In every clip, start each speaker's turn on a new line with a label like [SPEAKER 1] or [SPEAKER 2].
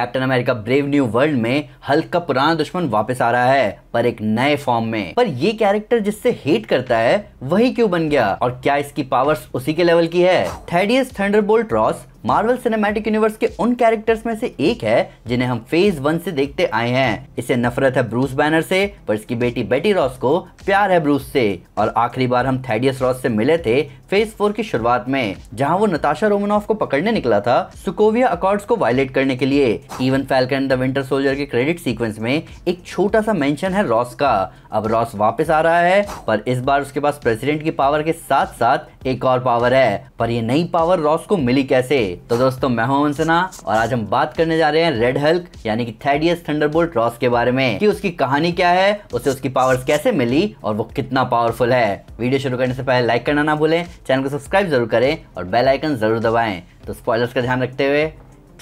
[SPEAKER 1] captain America brave new world में Hulk का पुराना दुश्मन वापस आ रहा है पर एक नए फॉर्म में पर ये कैरेक्टर जिससे हेट करता है वही क्यों बन गया और क्या इसकी पावर्स उसी के लेवल की है Thaddeus Thunderbolt Ross Marvel cinematic universe के उन कैरेक्टर्स में से एक है जिन्हें हम फेज वन से देखते आए हैं इसे नफरत है ब्रूस बैनर से पर इसकी बेटी बेटी रॉस को प्यार है ब्रूस से और आखिरी बार हम थैडियस रॉस से मिले थे फेज फोर की शुरुआत में जहां वो नताशा रोमनोफ को पकड़ने निकला था सुकोविया अकॉर्ड्स को वायलेट करने के लिए even Falcon the winter soldier के क्रेडिट सीक्वेंस में एक छोटा सा मेंशन है रॉस का अब रॉस वापस आ रहा है पर इस बार उसके पास प्रेसिडेंट की पावर के साथ साथ एक और पावर है पर ये नई पावर रॉस को मिली कैसे तो दोस्तों मैं हूं अमन और आज हम बात करने जा रहे हैं रेड हल्क यानी कि थैडियस थंडरबोल्ट रॉस के बारे में कि उसकी कहानी क्या है उसे उसकी पावर्स कैसे मिली और वो कितना पावरफुल है वीडियो शुरू करने से पहले लाइक करना ना भूलें चैनल को सब्सक्राइब जरूर करें और बेल आइकन जरूर दबाएं तो स्पॉयलर्स का ध्यान रखते हुए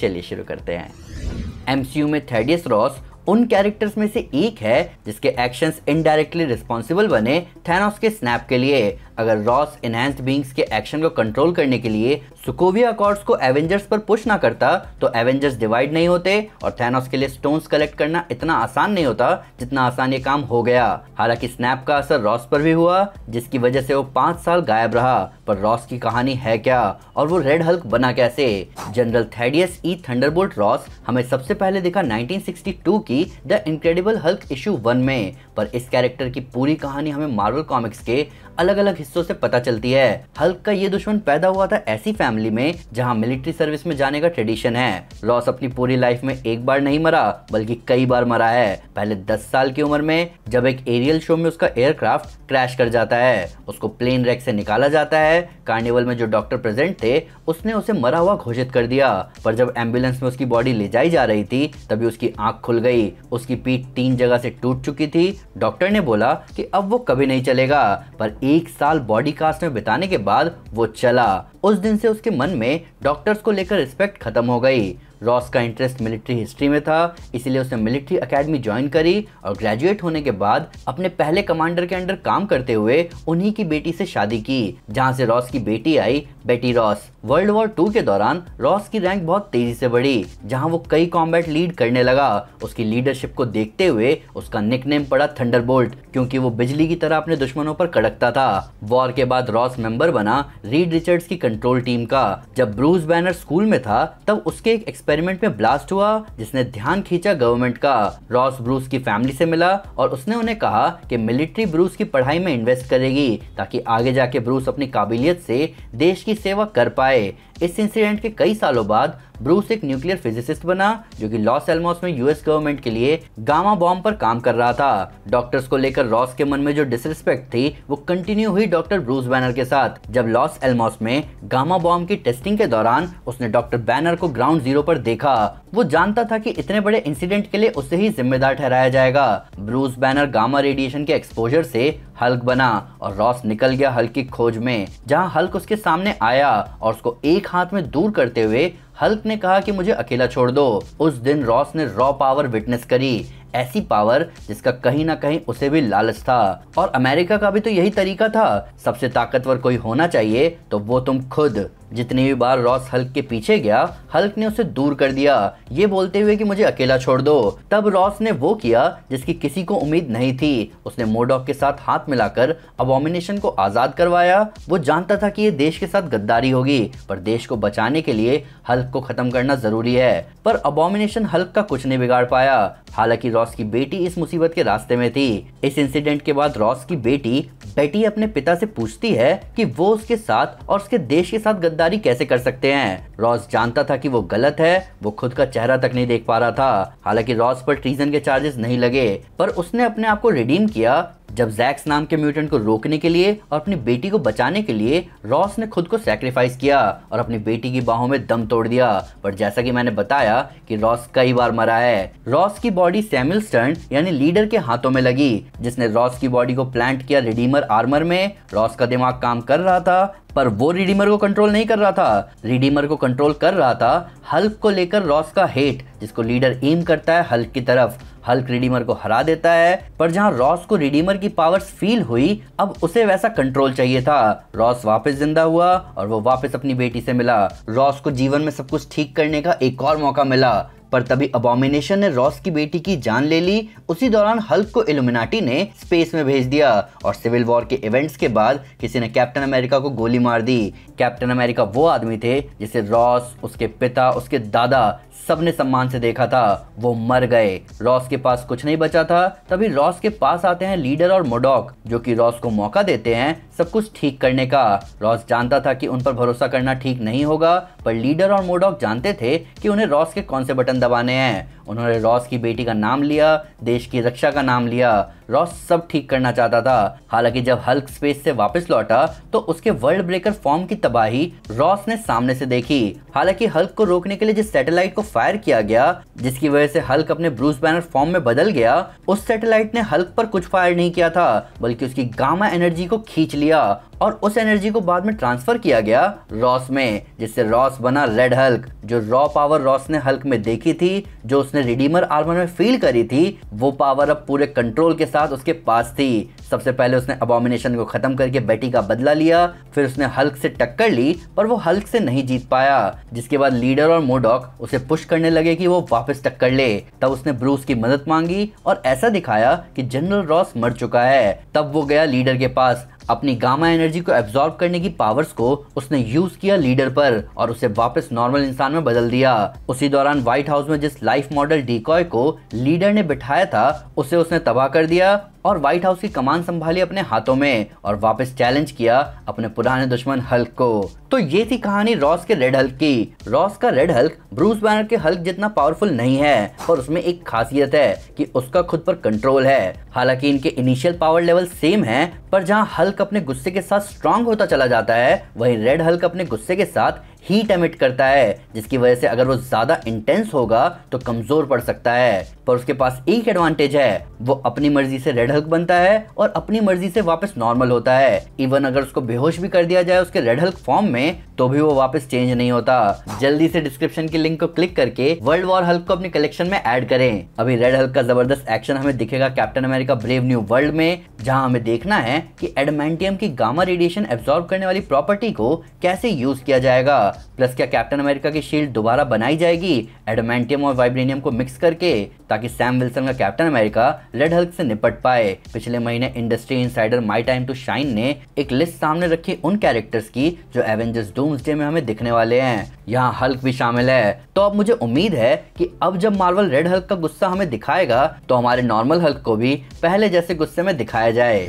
[SPEAKER 1] चलिए शुरू करते हैं एम में थैडियस रॉस उन कैरेक्टर्स में से एक है जिसके एक्शंस इनडायरेक्टली रिस्पॉन्सिबल बने थैनोस के स्नैप के लिए अगर रॉस एनहेंस्ड बींग्स के एक्शन को कंट्रोल करने के लिए सुकोविया अकॉर्ड्स को एवेंजर्स पर पुश ना करता तो एवेंजर्स डिवाइड नहीं होते और थैनोस के लिए स्टोन्स कलेक्ट करना इतना आसान नहीं होता जितना आसान ये काम हो गया हालांकि स्नैप का असर रॉस पर भी हुआ जिसकी वजह से वो पांच साल गायब रहा पर रॉस की कहानी है क्या और वो रेड हल्क बना कैसे general Thaddeus E Thunderbolt Ross हमें सबसे पहले दिखा 1962 की the incredible Hulk issue one में पर इस कैरेक्टर की पूरी कहानी हमें मार्वल कॉमिक्स के अलग अलग किस्सों से पता चलती है हल्क का ये दुश्मन पैदा हुआ था ऐसी फैमिली में जहाँ मिलिट्री सर्विस में जाने का ट्रेडिशन है रॉस अपनी पूरी लाइफ में एक बार नहीं मरा बल्कि कई बार मरा है पहले दस साल की उम्र में जब एक एरियल शो में उसका एयरक्राफ्ट क्रैश कर जाता है उसको प्लेन रैक से निकाला जाता है कार्निवल में जो डॉक्टर प्रेजेंट थे उसने उसे मरा हुआ घोषित कर दिया पर जब एम्बुलेंस में उसकी बॉडी ले जाई जा रही थी तभी उसकी आंख खुल गई उसकी पीठ तीन जगह से टूट चुकी थी डॉक्टर ने बोला कि अब वो कभी नहीं चलेगा पर एक साल साल बॉडी कास्ट में बिताने के बाद वो चला उस दिन से उसके मन में डॉक्टर्स को लेकर रिस्पेक्ट खत्म हो गई रॉस का इंटरेस्ट मिलिट्री हिस्ट्री में था इसीलिए उसने मिलिट्री एकेडमी ज्वाइन करी और ग्रेजुएट होने के बाद अपने पहले कमांडर के अंडर काम करते हुए उन्हीं की बेटी से शादी की जहां से रॉस की बेटी आई बेटी रॉस वर्ल्ड वॉर टू के दौरान रॉस की रैंक बहुत तेजी से बढ़ी जहां वो कई कॉम्बैट लीड करने लगा उसकी लीडरशिप को देखते हुए उसका निकनेम पड़ा थंडरबोल्ट क्योंकि वो बिजली की तरह अपने दुश्मनों पर कड़कता था वॉर के बाद रॉस मेंबर बना रीड रिचर्ड्स की कंट्रोल टीम का जब ब्रूस बैनर स्कूल में था तब उसके एक एक्सपेरिमेंट में ब्लास्ट हुआ जिसने ध्यान खींचा गवर्नमेंट का रॉस ब्रूस की फैमिली से मिला और उसने उन्हें कहा कि मिलिट्री ब्रूस की पढ़ाई में इन्वेस्ट करेगी ताकि आगे जाके ब्रूस अपनी काबिलियत से देश की सेवा कर पाए गए इस इंसिडेंट के कई सालों बाद ब्रूस एक न्यूक्लियर फिजिसिस्ट बना जो कि लॉस एलमोस में यूएस गवर्नमेंट के लिए गामा बॉम्ब पर काम कर रहा था डॉक्टर्स को लेकर रॉस के मन में जो डिसरिस्पेक्ट थी वो कंटिन्यू हुई डॉक्टर ब्रूस बैनर के साथ जब लॉस एलमोस में गामा बॉम्ब की टेस्टिंग के दौरान उसने डॉक्टर बैनर को ग्राउंड जीरो पर देखा वो जानता था कि इतने बड़े इंसिडेंट के लिए उसे ही जिम्मेदार ठहराया जाएगा ब्रूस बैनर गामा रेडिएशन के एक्सपोजर से हल्क बना और रॉस निकल गया हल्क की खोज में जहां हल्क उसके सामने आया और उसको एक हाथ में दूर करते हुए हल्क ने कहा कि मुझे अकेला छोड़ दो उस दिन रॉस ने रॉ पावर विटनेस करी ऐसी पावर जिसका कहीं ना कहीं उसे भी लालच था और अमेरिका का भी तो यही तरीका था सबसे ताकतवर कोई होना चाहिए तो वो तुम खुद जितनी भी बार रॉस हल्क के पीछे गया हल्क ने उसे दूर कर दिया ये बोलते हुए कि मुझे अकेला छोड़ दो तब रॉस ने वो किया जिसकी किसी को उम्मीद नहीं थी उसने मोडॉक के साथ हाथ मिलाकर अबोमिनेशन को आज़ाद करवाया वो जानता था कि ये देश के साथ गद्दारी होगी पर देश को बचाने के लिए हल्क को ख़त्म करना ज़रूरी है पर अबोमिनेशन हल्क का कुछ नहीं बिगाड़ पाया हालांकि रॉस की बेटी इस मुसीबत के रास्ते में थी इस इंसिडेंट के बाद रॉस की बेटी बेटी अपने पिता से पूछती है कि वो उसके साथ और उसके देश के साथ गद्दारी कैसे कर सकते हैं रॉस जानता था कि वो गलत है वो खुद का चेहरा तक नहीं देख पा रहा था हालांकि रॉस पर ट्रीजन के चार्जेस नहीं लगे पर उसने अपने आप को रिडीम किया जब जैक्स नाम के म्यूटेंट को रोकने के लिए और अपनी बेटी को बचाने के लिए रॉस ने खुद को सेक्रीफाइस किया और अपनी बेटी की बाहों में दम तोड़ दिया पर जैसा कि मैंने बताया कि रॉस कई बार मरा है रॉस की बॉडी सैमिल स्टर्न यानी लीडर के हाथों में लगी जिसने रॉस की बॉडी को प्लांट किया रिडीमर आर्मर में रॉस का दिमाग काम कर रहा था पर वो रिडीमर को कंट्रोल नहीं कर रहा था रिडीमर को कंट्रोल कर रहा था हल्क को लेकर रॉस का हेट जिसको लीडर एम करता है हल्क की तरफ हल्क रिडीमर को हरा देता है पर जहां रॉस को रिडीमर की पावर्स फील हुई अब उसे वैसा कंट्रोल चाहिए था रॉस वापस जिंदा हुआ और वो वापस अपनी बेटी से मिला रॉस को जीवन में सब कुछ ठीक करने का एक और मौका मिला पर तभी अबोमिनेशन ने रॉस की बेटी की जान ले ली उसी दौरान हल्क को एलुमिनाटी ने स्पेस में भेज दिया और सिविल वॉर के इवेंट्स के बाद किसी ने कैप्टन अमेरिका को गोली मार दी कैप्टन अमेरिका वो आदमी थे जिसे रॉस उसके पिता उसके दादा सब ने सम्मान से देखा था वो मर गए रॉस के पास कुछ नहीं बचा था तभी रॉस के पास आते हैं लीडर और मोडॉक जो कि रॉस को मौका देते हैं सब कुछ ठीक करने का रॉस जानता था कि उन पर भरोसा करना ठीक नहीं होगा पर लीडर और मोडॉक जानते थे कि उन्हें रॉस के कौन से बटन बटन दबाने हैं उन्होंने रॉस की बेटी का नाम लिया देश की रक्षा का नाम लिया रॉस सब ठीक करना चाहता था हालांकि जब हल्क स्पेस से वापस लौटा तो उसके वर्ल्ड ब्रेकर फॉर्म की तबाही रॉस ने सामने से देखी हालांकि हल्क को रोकने के लिए जिस सैटेलाइट को फायर किया गया जिसकी वजह से हल्क अपने ब्रूस बैनर फॉर्म में बदल गया उस सैटेलाइट ने हल्क पर कुछ फायर नहीं किया था बल्कि उसकी गामा एनर्जी को खींच लिया और उस एनर्जी को बाद में ट्रांसफर किया गया रॉस में जिससे रॉस बना रेड हल्क जो रॉ पावर रॉस ने हल्क में देखी थी जो उसने रिडीमर आर्मर में फील करी थी वो पावर अब पूरे कंट्रोल के साथ उसके पास थी सबसे पहले उसने अबोमिनेशन को खत्म करके बेटी का बदला लिया फिर उसने हल्क से टक्कर ली पर वो हल्क से नहीं जीत पाया जिसके बाद लीडर और मोडॉक उसे पुश करने लगे कि वो वापस टक्कर ले तब उसने ब्रूस की मदद मांगी और ऐसा दिखाया कि जनरल रॉस मर चुका है तब वो गया लीडर के पास अपनी गामा एनर्जी को एब्जॉर्ब करने की पावर्स को उसने यूज किया लीडर पर और उसे वापस नॉर्मल इंसान में बदल दिया उसी दौरान व्हाइट हाउस में जिस लाइफ मॉडल डिकॉय को लीडर ने बिठाया था उसे उसने तबाह कर दिया और व्हाइट हाउस की कमान संभाली अपने हाथों में और वापस चैलेंज किया अपने पुराने दुश्मन हल्क को तो ये थी कहानी रॉस के रेड हल्क की रॉस का रेड हल्क ब्रूस बैनर के हल्क जितना पावरफुल नहीं है और उसमें एक खासियत है कि उसका खुद पर कंट्रोल है हालांकि इनके इनिशियल पावर लेवल सेम है पर जहाँ हल्क अपने गुस्से के साथ स्ट्रांग होता चला जाता है वही रेड हल्क अपने गुस्से के साथ हीट एमिट करता है जिसकी वजह से अगर वो ज़्यादा इंटेंस होगा तो कमज़ोर पड़ सकता है पर उसके पास एक एडवांटेज है वो अपनी मर्जी से रेड हल्क बनता है और अपनी मर्जी से वापस नॉर्मल होता है इवन अगर उसको बेहोश भी कर दिया जाए उसके रेड हल्क फॉर्म में तो भी वो वापस चेंज नहीं होता जल्दी से डिस्क्रिप्शन की लिंक को क्लिक करके वर्ल्ड वॉर हल्क को अपने कलेक्शन में एड करें अभी रेड हल्क का जबरदस्त एक्शन हमें दिखेगा Captain America brave new world में जहाँ हमें देखना है की एडमेंटियम की गामा रेडिएशन एब्सॉर्ब करने वाली प्रॉपर्टी को कैसे यूज किया जाएगा प्लस क्या कैप्टन अमेरिका की शील्ड दोबारा बनाई जाएगी एडमेंटियम और वाइब्रेनियम को मिक्स करके ताकि सैम विल्सन का कैप्टन अमेरिका रेड हल्क से निपट पाए पिछले महीने industry insider my time to shine ने एक लिस्ट सामने रखी उन कैरेक्टर्स की जो एवेंजर्स डूम्स डे में हमें दिखने वाले हैं यहाँ हल्क भी शामिल है तो अब मुझे उम्मीद है कि अब जब मार्वल रेड हल्क का गुस्सा हमें दिखाएगा तो हमारे नॉर्मल हल्क को भी पहले जैसे गुस्से में दिखाया जाए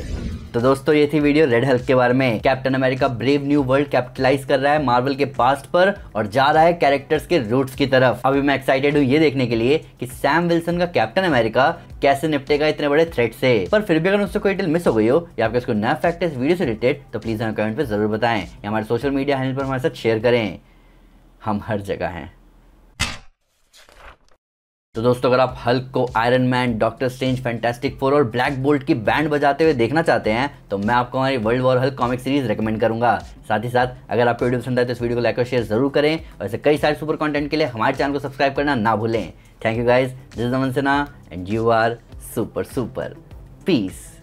[SPEAKER 1] तो दोस्तों ये थी वीडियो रेड हल्क के बारे में Captain America brave new world capitalize कर रहा है मार्वल के पास्ट पर और जा रहा है कैरेक्टर्स के रूट्स की तरफ अभी मैं एक्साइटेड हूँ ये देखने के लिए कि सैम विल्सन का कैप्टन अमेरिका कैसे निपटेगा इतने बड़े थ्रेट से पर फिर भी अगर उससे कोई डिटेल मिस हो गई हो या आपके उसको नया फैक्ट इस वीडियो से रिलेटेड तो प्लीज हमें कमेंट पर जरूर बताएं या हमारे सोशल मीडिया हैंडल पर हमारे साथ शेयर करें हम हर जगह हैं तो दोस्तों अगर आप हल्क को Iron Man Doctor Strange Fantastic Four और ब्लैक बोल्ट की बैंड बजाते हुए देखना चाहते हैं तो मैं आपको हमारी World War Hulk comic series recommend करूंगा साथ ही साथ अगर आपको वीडियो पसंद आए तो इस वीडियो को लाइक और शेयर जरूर करें और ऐसे कई सारे सुपर कॉन्टेंट के लिए हमारे चैनल को सब्सक्राइब करना ना भूलें thank you guys this Daman Sinha and you are super super piece